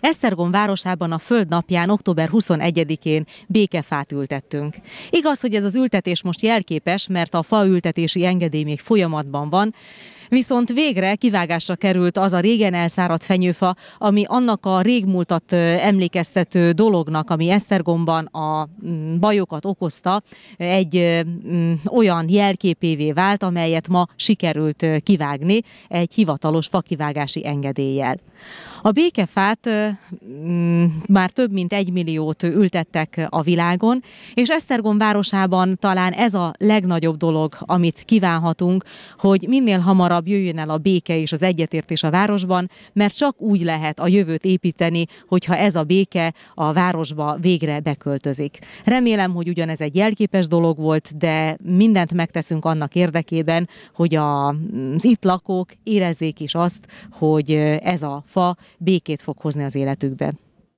Esztergom városában a Föld napján október 21-én békefát ültettünk. Igaz, hogy ez az ültetés most jelképes, mert a faültetési engedély még folyamatban van, Viszont végre kivágásra került az a régen elszáradt fenyőfa, ami annak a régmúltat emlékeztető dolognak, ami Esztergomban a mm, bajokat okozta, egy mm, olyan jelképévé vált, amelyet ma sikerült kivágni egy hivatalos fakivágási engedéllyel. A békefát mm, már több mint egy milliót ültettek a világon, és Esztergom városában talán ez a legnagyobb dolog, amit kívánhatunk, hogy minél hamarabb jöjjön el a béke és az egyetértés a városban, mert csak úgy lehet a jövőt építeni, hogyha ez a béke a városba végre beköltözik. Remélem, hogy ugyanez egy jelképes dolog volt, de mindent megteszünk annak érdekében, hogy az mm, itt lakók érezzék is azt, hogy ez a fa békét fog hozni az életükbe.